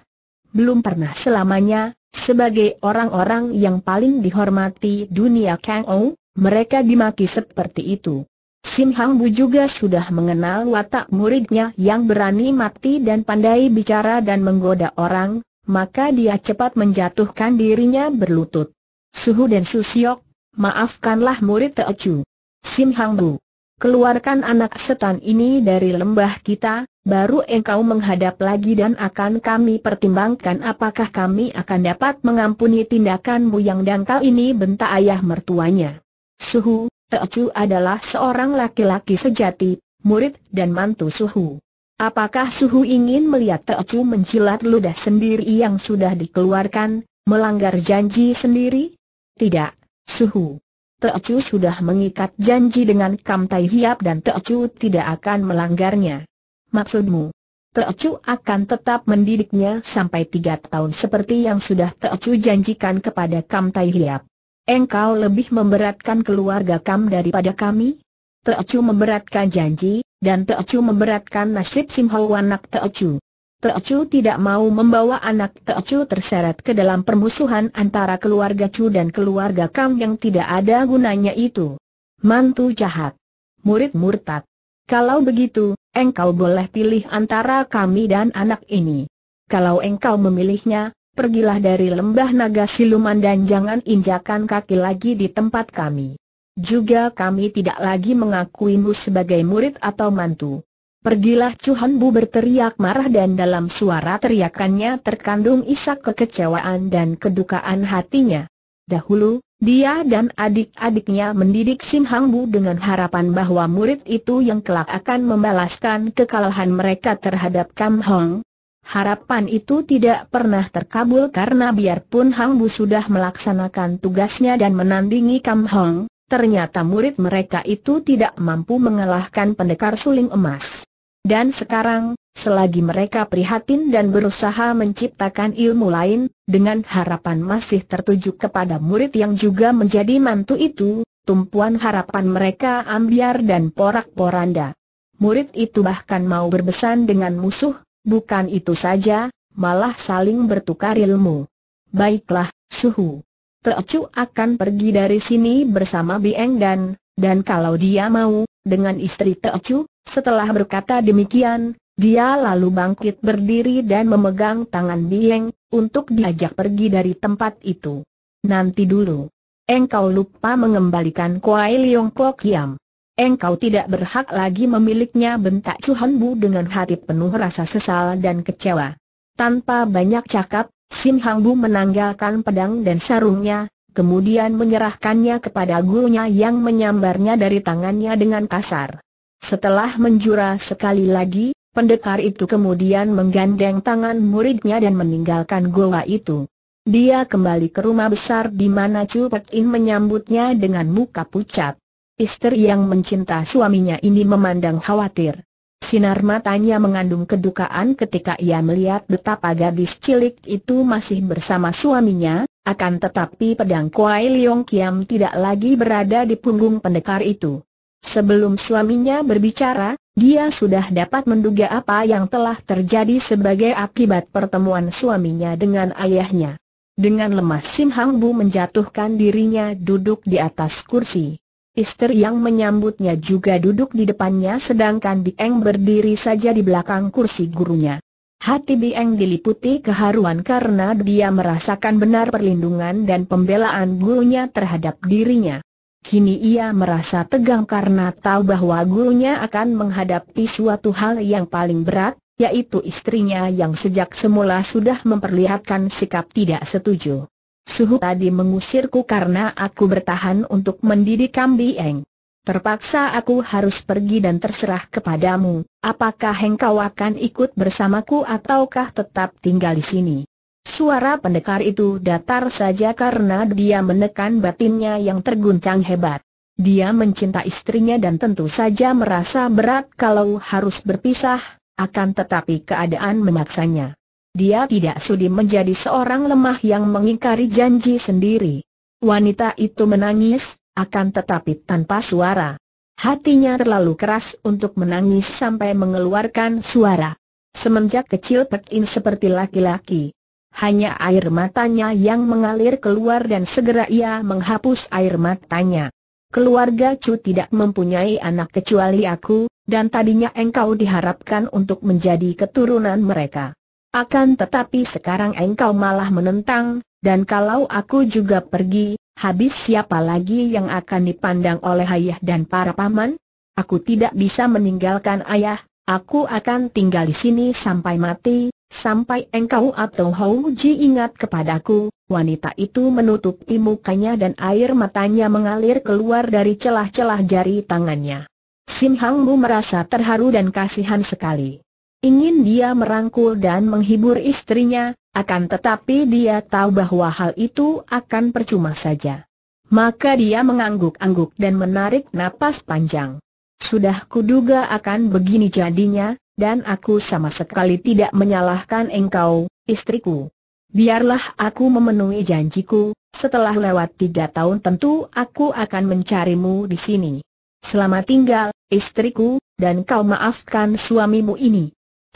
Belum pernah selamanya, sebagai orang-orang yang paling dihormati dunia Kang Ou, mereka dimaki seperti itu. Sim Hang Bu juga sudah mengenal watak muridnya yang berani mati dan pandai bicara dan menggoda orang, maka dia cepat menjatuhkan dirinya berlutut. Suhu dan Susiok, maafkanlah murid Teocu. Sim Hang Bu. Keluarkan anak setan ini dari lembah kita, baru engkau menghadap lagi dan akan kami pertimbangkan apakah kami akan dapat mengampuni tindakanmu yang dangkal ini bentak ayah mertuanya. Suhu, Teocu adalah seorang laki-laki sejati, murid dan mantu Suhu. Apakah Suhu ingin melihat Teocu mencilat ludah sendiri yang sudah dikeluarkan, melanggar janji sendiri? Tidak, Suhu. Teocu sudah mengikat janji dengan Kam Tai Hiap dan Teocu tidak akan melanggarnya. Maksudmu? Teocu akan tetap mendidiknya sampai tiga tahun seperti yang sudah Teocu janjikan kepada Kam Tai Hiap. Engkau lebih memberatkan keluarga Kam daripada kami? Teocu memberatkan janji, dan Teocu memberatkan nasib Simho anak Teocu. Teocu tidak mau membawa anak Teocu terseret ke dalam permusuhan antara keluarga Chu dan keluarga Kang yang tidak ada gunanya itu. Mantu jahat. Murid murtad. Kalau begitu, engkau boleh pilih antara kami dan anak ini. Kalau engkau memilihnya, pergilah dari lembah naga siluman dan jangan injakan kaki lagi di tempat kami. Juga kami tidak lagi mengakuimu sebagai murid atau mantu. Pergilah Cuhan Bu berteriak marah dan dalam suara teriakannya terkandung isak kekecewaan dan kedukaan hatinya. Dahulu, dia dan adik-adiknya mendidik Sim Hang Bu dengan harapan bahwa murid itu yang kelak akan membalaskan kekalahan mereka terhadap Kam Hong. Harapan itu tidak pernah terkabul karena biarpun Hang Bu sudah melaksanakan tugasnya dan menandingi Kam Hong, ternyata murid mereka itu tidak mampu mengalahkan pendekar suling emas. Dan sekarang, selagi mereka prihatin dan berusaha menciptakan ilmu lain, dengan harapan masih tertuju kepada murid yang juga menjadi mantu itu, tumpuan harapan mereka ambiar dan porak-poranda. Murid itu bahkan mau berbesan dengan musuh, bukan itu saja, malah saling bertukar ilmu. Baiklah, suhu. Teocu akan pergi dari sini bersama Bieng dan, dan kalau dia mau, dengan istri Teocu, setelah berkata demikian, dia lalu bangkit berdiri dan memegang tangan Bieng, untuk diajak pergi dari tempat itu. Nanti dulu. Engkau lupa mengembalikan Kuai Leong Kok Yam. Engkau tidak berhak lagi memiliknya bentak Chuhan Bu dengan hati penuh rasa sesal dan kecewa. Tanpa banyak cakap, Sim Hang Bu menanggalkan pedang dan sarungnya, kemudian menyerahkannya kepada gurunya yang menyambarnya dari tangannya dengan kasar. Setelah menjura sekali lagi, pendekar itu kemudian menggandeng tangan muridnya dan meninggalkan goa itu. Dia kembali ke rumah besar di mana Chu Pek In menyambutnya dengan muka pucat. Istri yang mencinta suaminya ini memandang khawatir. Sinar matanya mengandung kedukaan ketika ia melihat betapa gadis cilik itu masih bersama suaminya, akan tetapi pedang Kuai Liong Kiam tidak lagi berada di punggung pendekar itu. Sebelum suaminya berbicara, dia sudah dapat menduga apa yang telah terjadi sebagai akibat pertemuan suaminya dengan ayahnya. Dengan lemas Sim Hang Bu menjatuhkan dirinya duduk di atas kursi. Istri yang menyambutnya juga duduk di depannya sedangkan Bieng berdiri saja di belakang kursi gurunya. Hati Bieng diliputi keharuan karena dia merasakan benar perlindungan dan pembelaan gurunya terhadap dirinya. Kini ia merasa tegang karena tahu bahwa gurunya akan menghadapi suatu hal yang paling berat, yaitu istrinya yang sejak semula sudah memperlihatkan sikap tidak setuju. Suhu tadi mengusirku karena aku bertahan untuk mendidik kambing, Terpaksa aku harus pergi dan terserah kepadamu, apakah engkau akan ikut bersamaku ataukah tetap tinggal di sini? Suara pendekar itu datar saja karena dia menekan batinnya yang terguncang hebat. Dia mencinta istrinya dan tentu saja merasa berat kalau harus berpisah, akan tetapi keadaan memaksanya. Dia tidak sudi menjadi seorang lemah yang mengingkari janji sendiri. Wanita itu menangis, akan tetapi tanpa suara. Hatinya terlalu keras untuk menangis sampai mengeluarkan suara. Semenjak kecil Pekin seperti laki-laki. Hanya air matanya yang mengalir keluar dan segera ia menghapus air matanya. Keluarga Chu tidak mempunyai anak kecuali aku, dan tadinya engkau diharapkan untuk menjadi keturunan mereka. Akan tetapi sekarang engkau malah menentang, dan kalau aku juga pergi, habis siapa lagi yang akan dipandang oleh ayah dan para paman? Aku tidak bisa meninggalkan ayah, aku akan tinggal di sini sampai mati, sampai engkau atau Houji ingat kepadaku. Wanita itu menutupi mukanya dan air matanya mengalir keluar dari celah-celah jari tangannya. Sim Hang Mu merasa terharu dan kasihan sekali. Ingin dia merangkul dan menghibur istrinya, akan tetapi dia tahu bahwa hal itu akan percuma saja. Maka dia mengangguk-angguk dan menarik napas panjang. Sudah kuduga akan begini jadinya, dan aku sama sekali tidak menyalahkan engkau, istriku. Biarlah aku memenuhi janjiku, setelah lewat tiga tahun tentu aku akan mencarimu di sini. Selamat tinggal, istriku, dan kau maafkan suamimu ini.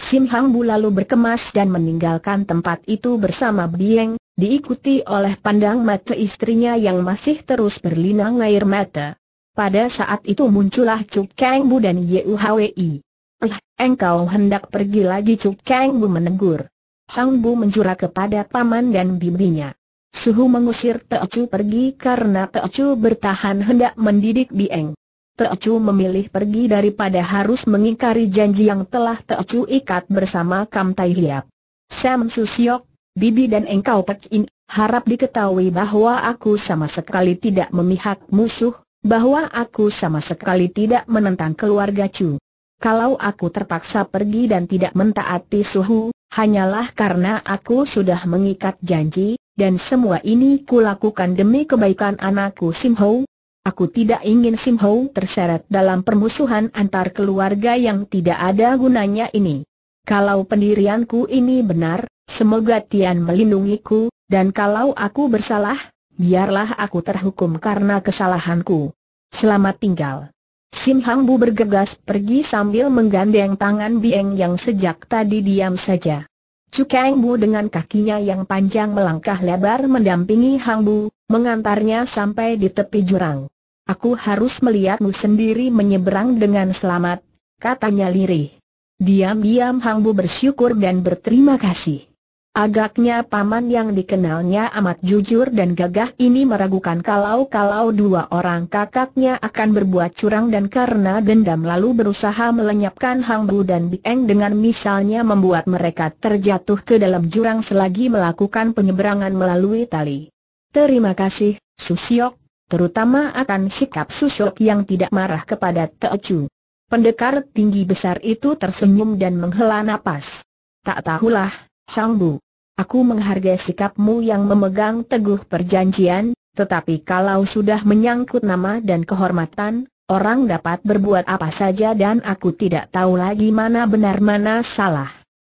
Sim Hang Bu lalu berkemas dan meninggalkan tempat itu bersama Bieng, diikuti oleh pandang mata istrinya yang masih terus berlinang air mata. Pada saat itu muncullah Cuk Kang Bu dan Yu Hwi. Eh, engkau hendak pergi lagi Cuk Kang Bu menegur. Hang Bu menjura kepada paman dan bibinya. Suhu mengusir Teo Chu pergi karena Teo Chu bertahan hendak mendidik Bieng. Teocu memilih pergi daripada harus mengingkari janji yang telah Teocu ikat bersama Kam Tai Hiap. Sam Susiok, Bibi dan engkau Pek In, harap diketahui bahwa aku sama sekali tidak memihak musuh, bahwa aku sama sekali tidak menentang keluarga Chu. Kalau aku terpaksa pergi dan tidak mentaati suhu, hanyalah karena aku sudah mengikat janji, dan semua ini kulakukan demi kebaikan anakku Sim Ho, Aku tidak ingin Sim Ho terseret dalam permusuhan antar keluarga yang tidak ada gunanya ini. Kalau pendirianku ini benar, semoga Tian melindungiku, dan kalau aku bersalah, biarlah aku terhukum karena kesalahanku. Selamat tinggal. Sim Hang Bu bergegas pergi sambil menggandeng tangan Bieng yang sejak tadi diam saja. Chu Bu dengan kakinya yang panjang melangkah lebar mendampingi Hang Bu, mengantarnya sampai di tepi jurang. Aku harus melihatmu sendiri menyeberang dengan selamat, katanya lirih. Diam-diam Hangbu bersyukur dan berterima kasih. Agaknya paman yang dikenalnya amat jujur dan gagah ini meragukan kalau-kalau dua orang kakaknya akan berbuat curang dan karena dendam lalu berusaha melenyapkan Hang Bu dan Bieng dengan misalnya membuat mereka terjatuh ke dalam jurang selagi melakukan penyeberangan melalui tali. Terima kasih, Susiok, terutama akan sikap Susiok yang tidak marah kepada Teocu. Pendekar tinggi besar itu tersenyum dan menghela nafas. Tak tahulah, Hang Aku menghargai sikapmu yang memegang teguh perjanjian, tetapi kalau sudah menyangkut nama dan kehormatan, orang dapat berbuat apa saja dan aku tidak tahu lagi mana benar mana salah.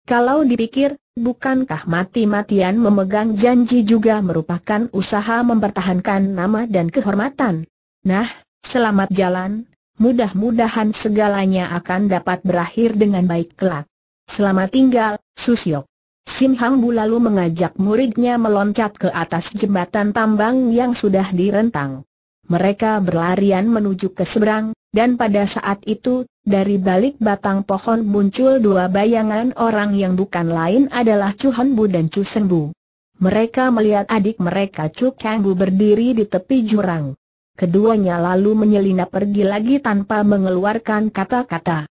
Kalau dipikir, Bukankah mati-matian memegang janji juga merupakan usaha mempertahankan nama dan kehormatan? Nah, selamat jalan, mudah-mudahan segalanya akan dapat berakhir dengan baik kelak. Selamat tinggal, Susyok. Sim Hang Bu lalu mengajak muridnya meloncat ke atas jembatan tambang yang sudah direntang. Mereka berlarian menuju ke seberang, dan pada saat itu, dari balik batang pohon muncul dua bayangan orang yang bukan lain adalah Chu Han dan Chu Sen Mereka melihat adik mereka Chu Kang berdiri di tepi jurang. Keduanya lalu menyelinap pergi lagi tanpa mengeluarkan kata-kata.